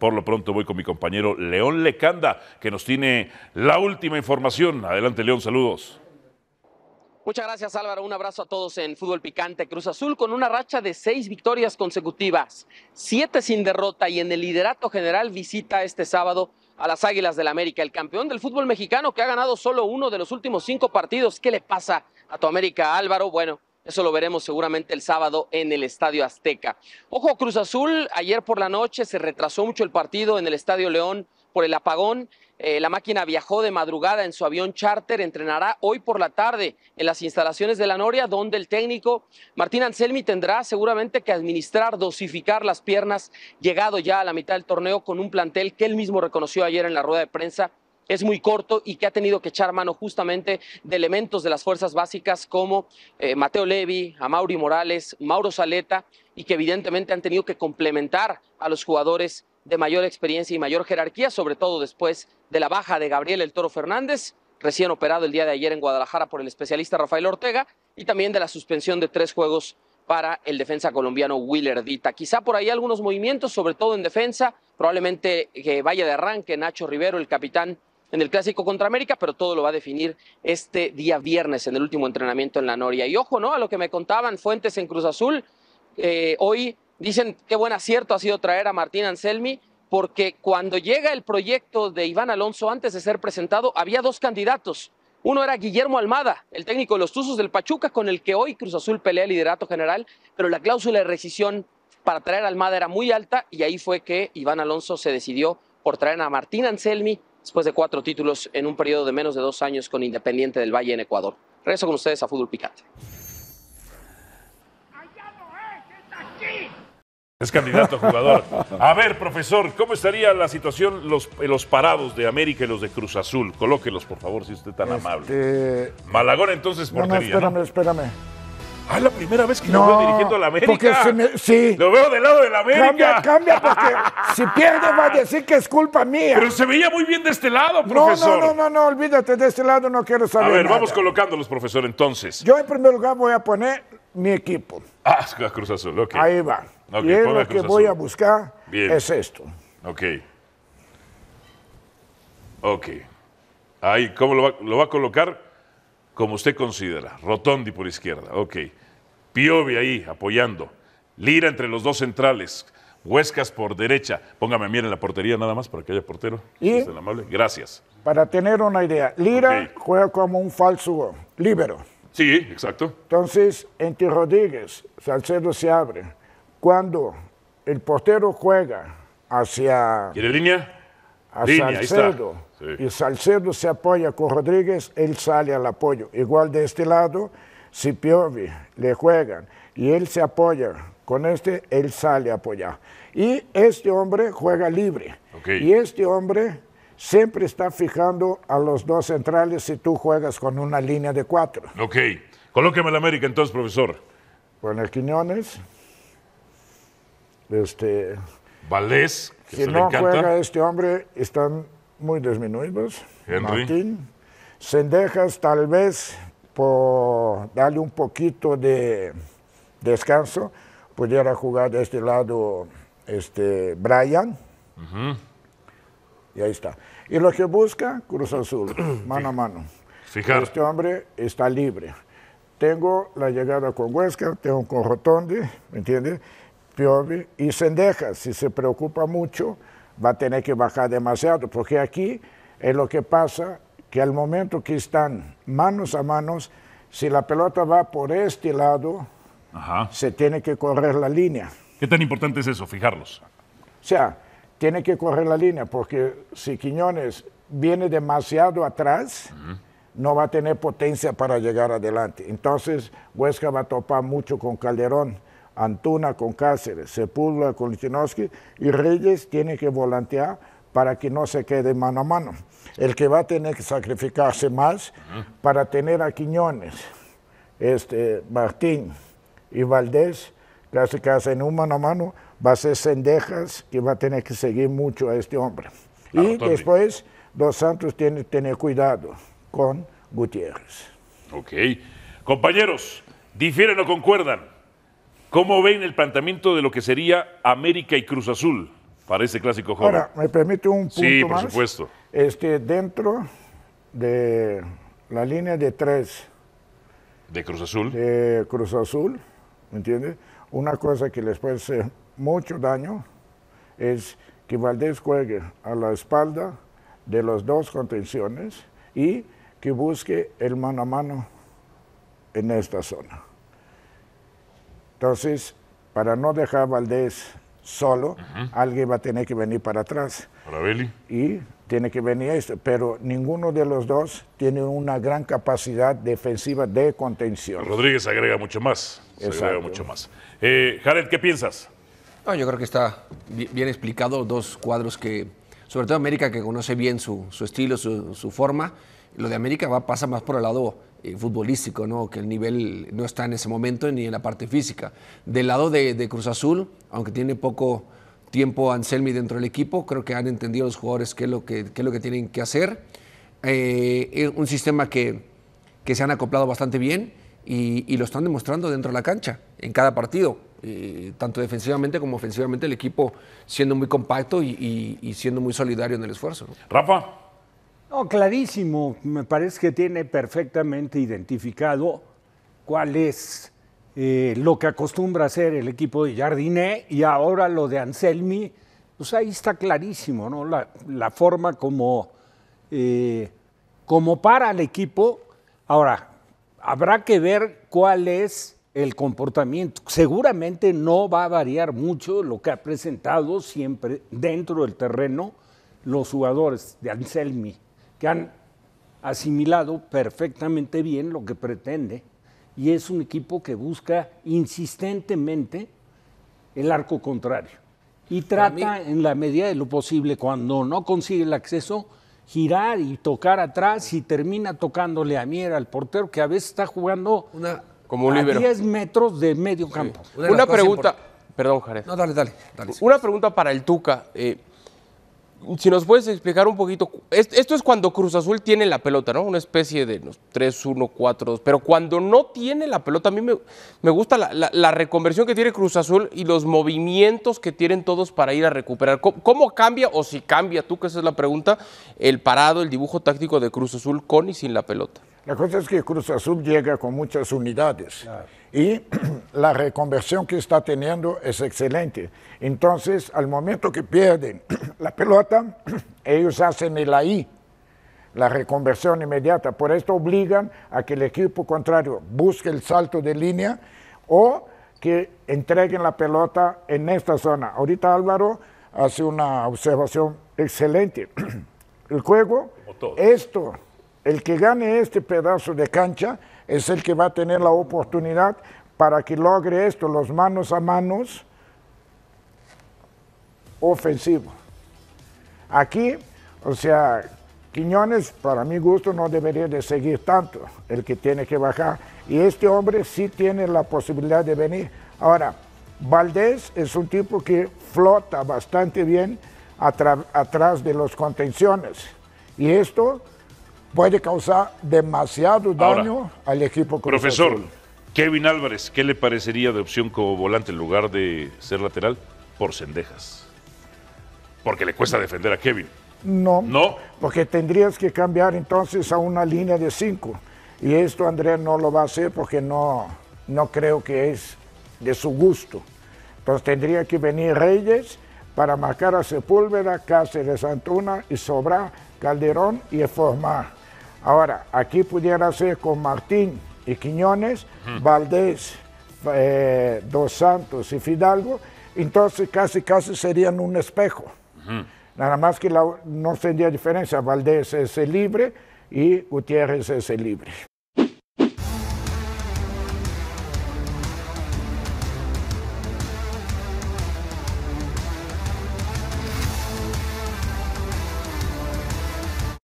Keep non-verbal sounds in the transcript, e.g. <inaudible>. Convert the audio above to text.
Por lo pronto voy con mi compañero León Lecanda, que nos tiene la última información. Adelante, León, saludos. Muchas gracias Álvaro, un abrazo a todos en Fútbol Picante. Cruz Azul con una racha de seis victorias consecutivas, siete sin derrota y en el liderato general visita este sábado a las Águilas del la América, el campeón del fútbol mexicano que ha ganado solo uno de los últimos cinco partidos. ¿Qué le pasa a tu América Álvaro? Bueno, eso lo veremos seguramente el sábado en el Estadio Azteca. Ojo, Cruz Azul, ayer por la noche se retrasó mucho el partido en el Estadio León por el apagón. Eh, la máquina viajó de madrugada en su avión charter, entrenará hoy por la tarde en las instalaciones de la Noria, donde el técnico Martín Anselmi tendrá seguramente que administrar, dosificar las piernas, llegado ya a la mitad del torneo con un plantel que él mismo reconoció ayer en la rueda de prensa es muy corto y que ha tenido que echar mano justamente de elementos de las fuerzas básicas como eh, Mateo Levi, Amauri Morales, Mauro Saleta y que evidentemente han tenido que complementar a los jugadores de mayor experiencia y mayor jerarquía, sobre todo después de la baja de Gabriel El Toro Fernández, recién operado el día de ayer en Guadalajara por el especialista Rafael Ortega, y también de la suspensión de tres juegos para el defensa colombiano Willerdita. Quizá por ahí algunos movimientos, sobre todo en defensa, probablemente que eh, vaya de arranque Nacho Rivero, el capitán en el clásico contra América, pero todo lo va a definir este día viernes en el último entrenamiento en la Noria. Y ojo, ¿no? A lo que me contaban fuentes en Cruz Azul, eh, hoy dicen qué buen acierto ha sido traer a Martín Anselmi, porque cuando llega el proyecto de Iván Alonso antes de ser presentado, había dos candidatos. Uno era Guillermo Almada, el técnico de los Tuzos del Pachuca, con el que hoy Cruz Azul pelea el liderato general, pero la cláusula de rescisión para traer a Almada era muy alta y ahí fue que Iván Alonso se decidió por traer a Martín Anselmi después de cuatro títulos en un periodo de menos de dos años con Independiente del Valle en Ecuador. Regreso con ustedes a Fútbol Picante. Es candidato a jugador. <laughs> A ver, profesor, ¿cómo estaría la situación los, los parados de América y los de Cruz Azul? Colóquelos, por favor, si usted es tan este, amable. Malagón, entonces, portería. No, no, espérame, espérame. Ah, la primera vez que lo veo dirigiendo a la América. Porque si me, sí. Lo veo del lado de la América. Cambia, cambia, <laughs> porque si pierde va a decir que es culpa mía. Pero se veía muy bien de este lado, profesor. No, no, no, no, olvídate, de este lado no quiero saber. A ver, vamos colocándolos, profesor, entonces. Yo en primer lugar voy a poner mi equipo. Ah, Cruz Azul, ok. Ahí va. y lo que voy a buscar es esto. Ok. Ok. Ahí, ¿cómo lo va, lo va a colocar? como usted considera. Rotondi por izquierda, ok. Piovi ahí apoyando. Lira entre los dos centrales. Huescas por derecha. Póngame a en la portería nada más para que haya portero. ¿Y? amable. Gracias. Para tener una idea, Lira juega como un falso líbero. Sí, exacto. Entonces, entre Rodríguez, Salcedo se abre. Cuando el portero juega hacia. ¿Quiere línea? Salcedo. Y Salcedo se apoya con Rodríguez, él sale al apoyo. Igual de este lado, si Piovi le juegan y él se apoya con este, él sale a apoyar. Y este hombre juega libre. Y este hombre siempre está fijando a los dos centrales si tú juegas con una línea de cuatro. Ok. Colóqueme la América entonces, profesor. Bueno, Quiñones. Este. Valés. si no juega este hombre, están muy disminuidos. Henry. Martín. tal vez por darle un poquito de descanso pudiera jugar de este lado este Brian. Y ahí está. Y lo que busca Cruz Azul, <clears throat> mano a mano. Fijar. Este hombre está libre. Tengo la llegada con Huesca, tengo con Rotonde, ¿me entiendes? y Cendejas. si se preocupa mucho, va a tener que bajar demasiado, porque aquí es lo que pasa, que al momento que están manos a manos, si la pelota va por este lado, se tiene que correr la línea. ¿Qué tan importante es eso, fijarlos? O sea, tiene que correr la línea, porque si Quiñones viene demasiado atrás, no va a tener potencia para llegar adelante. Entonces, Huesca va a topar mucho con Calderón Antuna con Cáceres, Sepúlveda con Lichnowsky y Reyes tiene que volantear para que no se quede mano a mano. El que va a tener que sacrificarse más para tener a Quiñones, este, Martín y Valdés, casi casi en un mano a mano, va a ser Sendejas que va a tener que seguir mucho a este hombre. Ah, y después, Dos Santos tiene que tener cuidado con Gutiérrez. Ok. Compañeros, difieren o concuerdan. ¿Cómo ven el planteamiento de lo que sería América y Cruz Azul para ese clásico joven? Ahora, ¿me permite un punto Sí, por supuesto. Este, dentro de la línea de tres. ¿De Cruz Azul? De Cruz Azul, ¿me entiendes? Una cosa que les puede hacer mucho daño es que Valdés juegue a la espalda de las dos contenciones y que busque el mano a mano en esta zona. Entonces, para no dejar a Valdés solo, alguien va a tener que venir para atrás. Para Beli. Y tiene que venir esto, pero ninguno de los dos tiene una gran capacidad defensiva de contención. Rodríguez agrega mucho más. Se agrega mucho más. Eh, Jared, ¿qué piensas? yo creo que está bien explicado. Dos cuadros que, sobre todo América, que conoce bien su, estilo, su, su, forma. Lo de América va, pasa más por el lado eh, futbolístico, ¿no? que el nivel no está en ese momento ni en la parte física. Del lado de, Cruz Azul, aunque tiene poco tiempo Anselmi dentro del equipo, creo que han entendido los jugadores qué es lo que, lo que tienen que hacer. Eh, es un sistema que, se han acoplado bastante bien y, lo están demostrando dentro de la cancha, en cada partido, eh, tanto defensivamente como ofensivamente, el equipo siendo muy compacto y, siendo muy solidario en el esfuerzo. Rafa. No, clarísimo, me parece que tiene perfectamente identificado cuál es eh, lo que acostumbra hacer el equipo de Jardiné y ahora lo de Anselmi, pues ahí está clarísimo, ¿no? La, forma como, eh, como para el equipo. Ahora, habrá que ver cuál es el comportamiento. Seguramente no va a variar mucho lo que ha presentado siempre dentro del terreno los jugadores de Anselmi que han asimilado perfectamente bien lo que pretende y es un equipo que busca insistentemente el arco contrario y trata en la medida de lo posible cuando no consigue el acceso girar y tocar atrás y termina tocándole a Mier al portero que a veces está jugando como a 10 metros de medio campo. Una, pregunta, perdón Jared. No, dale, dale, Una pregunta para el Tuca. Eh, si nos puedes explicar un poquito, esto es cuando Cruz Azul tiene la pelota, ¿no? Una especie de 3-1, 4-2, pero cuando no tiene la pelota, a mí me, gusta la, reconversión que tiene Cruz Azul y los movimientos que tienen todos para ir a recuperar. ¿Cómo, ¿Cómo, cambia, o si cambia tú, que esa es la pregunta, el parado, el dibujo táctico de Cruz Azul con y sin la pelota? La cosa es que Cruz Azul llega con muchas unidades y <clears throat> la reconversión que está teniendo es excelente. Entonces, al momento que pierden <clears throat> la pelota, <clears throat> ellos hacen el ahí, la reconversión inmediata. Por esto obligan a que el equipo contrario busque el salto de línea o que entreguen la pelota en esta zona. Ahorita Álvaro hace una observación excelente. El juego, esto el que gane este pedazo de cancha es el que va a tener la oportunidad para que logre esto, los manos a manos ofensivo. Aquí, o sea, Quiñones, para mi gusto, no debería de seguir tanto, el que tiene que bajar. Y este hombre sí tiene la posibilidad de venir. Ahora, Valdés es un tipo que flota bastante bien atrás de los contenciones. Y esto puede causar demasiado daño al equipo Profesor, Kevin Álvarez, ¿qué le parecería de opción como volante en lugar de ser lateral? Por Cendejas. Porque le cuesta defender a Kevin. No, no. Porque tendrías que cambiar entonces a una línea de cinco. Y esto Andrés no lo va a hacer porque no, no creo que es de su gusto. Entonces tendría que venir Reyes para marcar a Sepúlveda, Cáceres, Antuna y Sobra, Calderón y formar Ahora, aquí pudiera ser con Martín y Quiñones, Valdés, eh, Dos Santos y Fidalgo, entonces casi casi serían un espejo. Nada más que no tendría diferencia, Valdés es el libre y Gutiérrez es el libre.